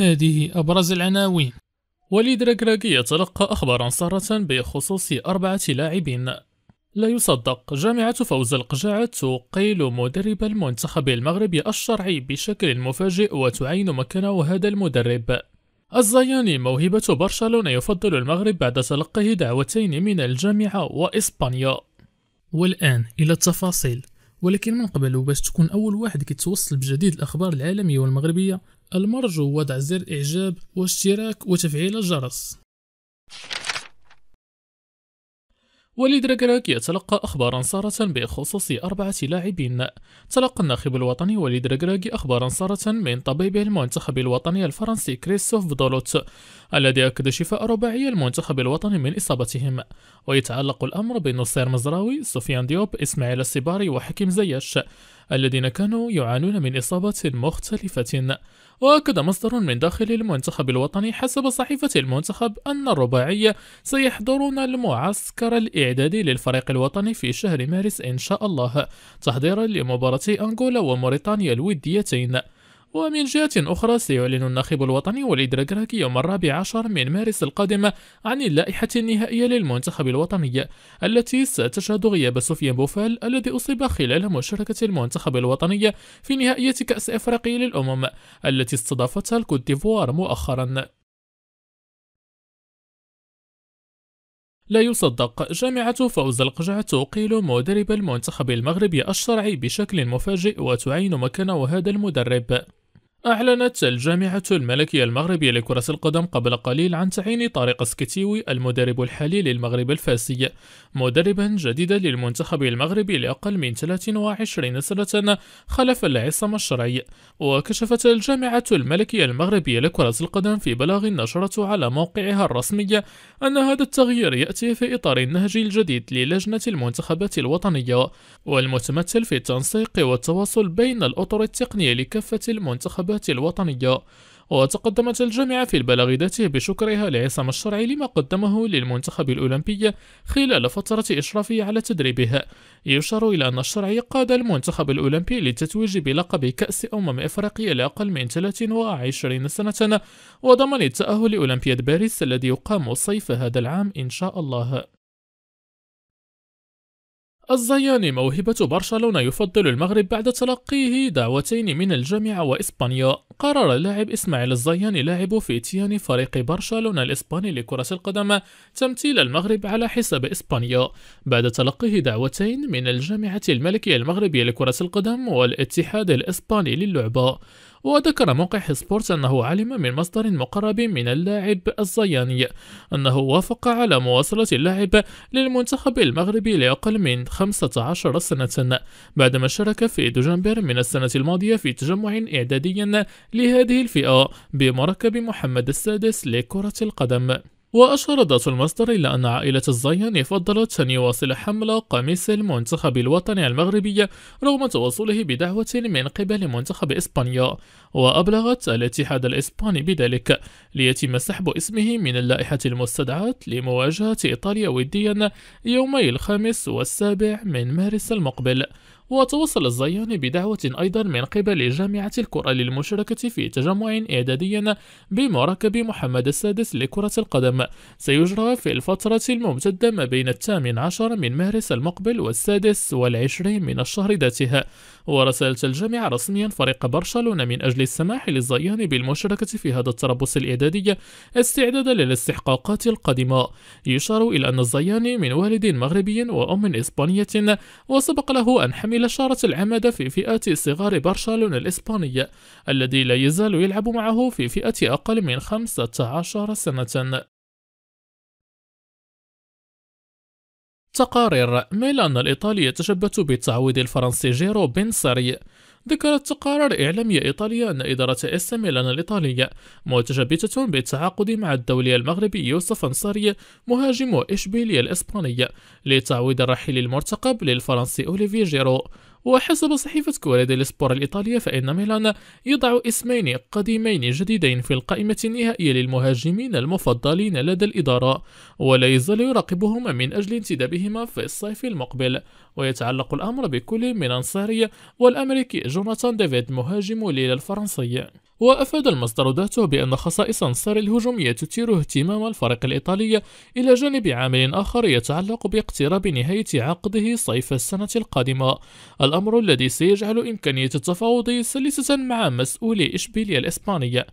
هذه أبرز العناوين وليد ركراكي يتلقى أخبارا سارة بخصوص أربعة لاعبين لا يصدق جامعة فوز القجاعة تقيل مدرب المنتخب المغربي الشرعي بشكل مفاجئ وتعين مكانه هذا المدرب الزياني موهبة برشلونة يفضل المغرب بعد تلقيه دعوتين من الجامعة وإسبانيا والآن إلى التفاصيل ولكن من قبل باش تكون أول واحد كيتوصل بجديد الأخبار العالمية والمغربية المرجو وضع زر إعجاب واشتراك وتفعيل الجرس وليد ركراك يتلقى أخبارا سارة بخصوص أربعة لاعبين تلقى الناخب الوطني وليد راكراك أخبارا سارة من طبيبه المنتخب الوطني الفرنسي كريستوف دولوت الذي أكد شفاء رباعي المنتخب الوطني من إصابتهم ويتعلق الأمر بنصير مزراوي سفيان ديوب إسماعيل السباري وحكيم زياش الذين كانوا يعانون من إصابات مختلفة وأكد مصدر من داخل المنتخب الوطني حسب صحيفة المنتخب أن الرباعية سيحضرون المعسكر الإعدادي للفريق الوطني في شهر مارس إن شاء الله تحضيرا لمباراتي أنغولا وموريتانيا الوديتين ومن جهة أخرى سيعلن الناخب الوطني والإدراك يوم الرابع عشر من مارس القادم عن اللائحة النهائية للمنتخب الوطني التي ستشهد غياب سفيان بوفال الذي أصيب خلال مشاركة المنتخب الوطني في نهائية كأس إفريقيا للأمم التي استضافتها الكوت ديفوار مؤخرا لا يصدق جامعة فوز القجع تقيل مدرب المنتخب المغربي الشرعي بشكل مفاجئ وتعين مكانه هذا المدرب أعلنت الجامعة الملكية المغربية لكرة القدم قبل قليل عن تعيين طارق سكتيوي المدرب الحالي للمغرب الفاسي مدربا جديدا للمنتخب المغربي لأقل من 23 سنة خلف العصم الشرعي وكشفت الجامعة الملكية المغربية لكرة القدم في بلاغ نشرته على موقعها الرسمي أن هذا التغيير يأتي في إطار النهج الجديد للجنة المنتخبات الوطنية والمتمثل في التنسيق والتواصل بين الأطر التقنية لكافة المنتخبات الانتخابات الوطنية وتقدمت الجامعة في البلاغ ذاته بشكرها لعصام الشرعي لما قدمه للمنتخب الأولمبي خلال فترة إشرافه على تدريبه يشار إلى أن الشرعي قاد المنتخب الأولمبي للتتويج بلقب كأس أمم إفريقيا لأقل من 23 سنة وضمن التأهل لأولمبياد باريس الذي يقام صيف هذا العام إن شاء الله الزياني موهبة برشلونة يفضل المغرب بعد تلقيه دعوتين من الجامعة وإسبانيا قرر اللاعب إسماعيل الزياني لاعب فيتيان فريق برشلونة الإسباني لكرة القدم تمثيل المغرب على حساب إسبانيا بعد تلقيه دعوتين من الجامعة الملكية المغربية لكرة القدم والاتحاد الإسباني للعبة وذكر موقع سبورتس أنه علم من مصدر مقرب من اللاعب الزياني أنه وافق على مواصلة اللاعب للمنتخب المغربي لأقل من 15 سنة بعدما شارك في دجنبر من السنة الماضية في تجمع إعدادي لهذه الفئة بمركب محمد السادس لكرة القدم وأشار ذات المصدر إلى أن عائلة الزياني فضلت أن يواصل حمل قميص المنتخب الوطني المغربي رغم توصله بدعوة من قبل منتخب إسبانيا وأبلغت الاتحاد الإسباني بذلك ليتم سحب اسمه من اللائحة المستدعاة لمواجهة إيطاليا وديا يومي الخامس والسابع من مارس المقبل وتوصل الزيان بدعوة أيضا من قبل جامعة الكرة للمشاركة في تجمع إعدادي بمركب محمد السادس لكرة القدم سيجرى في الفترة الممتدة ما بين الثامن عشر من مارس المقبل والسادس والعشرين من الشهر ذاته ورسلت الجامعة رسميا فريق برشلونة من أجل السماح للزيان بالمشاركة في هذا التربص الإعدادي استعدادا للاستحقاقات القادمة يشار إلى أن الزيان من والد مغربي وأم إسبانية وسبق له أن حمل إلى شارة العمد في فئة صغار برشلونة الإسبانية الذي لا يزال يلعب معه في فئة أقل من 15 سنة تقارير ميلان الإيطالي يتشبث بالتعويض الفرنسي جيرو بن ساري ذكرت تقارير إعلامية إيطالية أن إدارة إس ميلان الإيطالية متشبتة بالتعاقد مع الدولي المغربي يوسف أنصاري مهاجم إشبيلية الإسبانية لتعويض الرحيل المرتقب للفرنسي أوليفي جيرو وحسب صحيفة كوريا السبور الإيطالية فإن ميلان يضع اسمين قديمين جديدين في القائمة النهائية للمهاجمين المفضلين لدى الإدارة ولا يزال يراقبهما من أجل انتدابهما في الصيف المقبل ويتعلق الأمر بكل من أنصاري والأمريكي جوناثان ديفيد مهاجم ليلى الفرنسي وأفاد المصدر ذاته بأن خصائص أنصار الهجومية تثير اهتمام الفريق الإيطالي إلى جانب عامل آخر يتعلق باقتراب نهاية عقده صيف السنة القادمة الأمر الذي سيجعل إمكانية التفاوض سلسة مع مسؤولي إشبيلية الإسبانية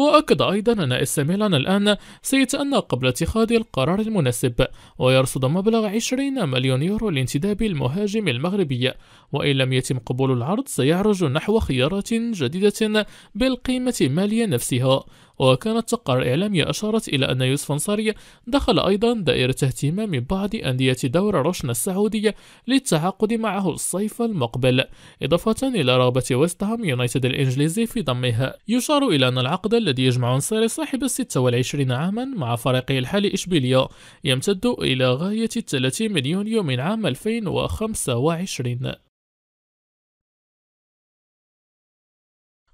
وأكد أيضا أن إس ميلان الآن سيتأنى قبل اتخاذ القرار المناسب ويرصد مبلغ 20 مليون يورو لانتداب المهاجم المغربي وإن لم يتم قبول العرض سيعرج نحو خيارات جديدة بالقيمة المالية نفسها وكانت صقر إعلامية أشارت إلى أن يوسف أنصاري دخل أيضا دائرة اهتمام بعض أندية دور رشن السعودية للتعاقد معه الصيف المقبل إضافة إلى رغبة ويست هام يونايتد الإنجليزي في ضمها يشار إلى أن العقد الذي يجمع أنصاري صاحب 26 عاما مع فريقه الحالي إشبيليا يمتد إلى غاية 30 مليون يوم عام 2025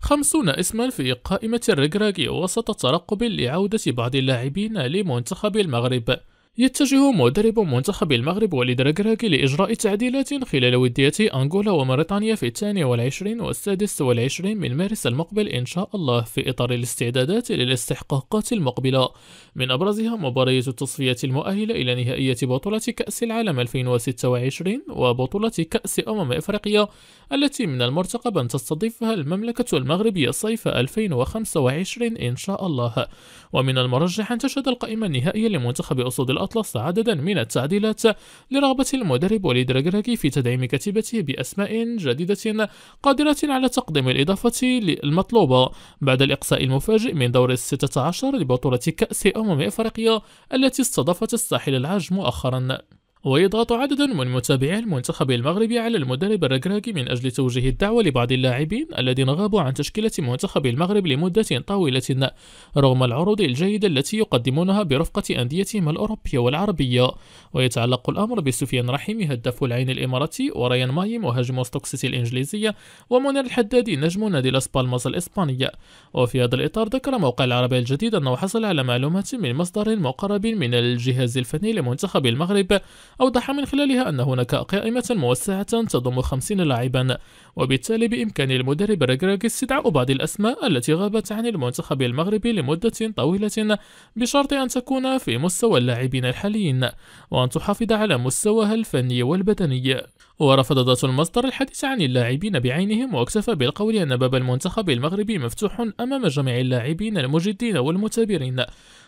خمسون اسما في قائمة الركراكي وسط ترقب لعودة بعض اللاعبين لمنتخب المغرب يتجه مدرب منتخب المغرب وليد ركراكي لإجراء تعديلات خلال وديتي أنغولا وموريتانيا في الثاني والعشرين والسادس والعشرين من مارس المقبل إن شاء الله في إطار الاستعدادات للاستحقاقات المقبلة من أبرزها مباراة التصفية المؤهلة إلى نهائية بطولة كأس العالم 2026 وبطولة كأس أمم إفريقيا التي من المرتقب أن تستضيفها المملكة المغربية صيف 2025 إن شاء الله ومن المرجح أن تشهد القائمة النهائية لمنتخب أسود الأرض أطلس عددا من التعديلات لرغبة المدرب وليد ركراكي في تدعيم كتيبته بأسماء جديدة قادرة على تقديم الإضافة المطلوبة بعد الإقصاء المفاجئ من دور الستة 16 لبطولة كأس أمم أفريقيا التي استضافت الساحل العاج مؤخرا ويضغط عدد من متابعي المنتخب المغربي على المدرب الركراكي من أجل توجيه الدعوة لبعض اللاعبين الذين غابوا عن تشكيلة منتخب المغرب لمدة طويلة رغم العروض الجيدة التي يقدمونها برفقة أنديتهم الأوروبية والعربية ويتعلق الأمر بسفيان رحيمي هداف العين الإماراتي وريان ماي مهاجم ستوكسيتي الإنجليزية ومنى الحدادي نجم نادي لاس بالماس الإسبانية وفي هذا الإطار ذكر موقع العربية الجديد أنه حصل على معلومات من مصدر مقرب من الجهاز الفني لمنتخب المغرب أوضح من خلالها أن هناك قائمة موسعة تضم 50 لاعبا وبالتالي بإمكان المدرب ركراك استدعاء بعض الأسماء التي غابت عن المنتخب المغربي لمدة طويلة بشرط أن تكون في مستوى اللاعبين الحاليين وأن تحافظ على مستواها الفني والبدني ورفض ذات المصدر الحديث عن اللاعبين بعينهم واكتفى بالقول أن باب المنتخب المغربي مفتوح أمام جميع اللاعبين المجدين والمثابرين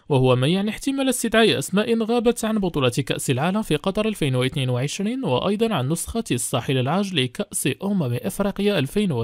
وهو ما يعني احتمال استدعاء أسماء غابت عن بطولة كأس العالم في قطر 2022 وأيضا عن نسخة الساحل العاج لكأس أمم أفريقيا الأفريقية 2023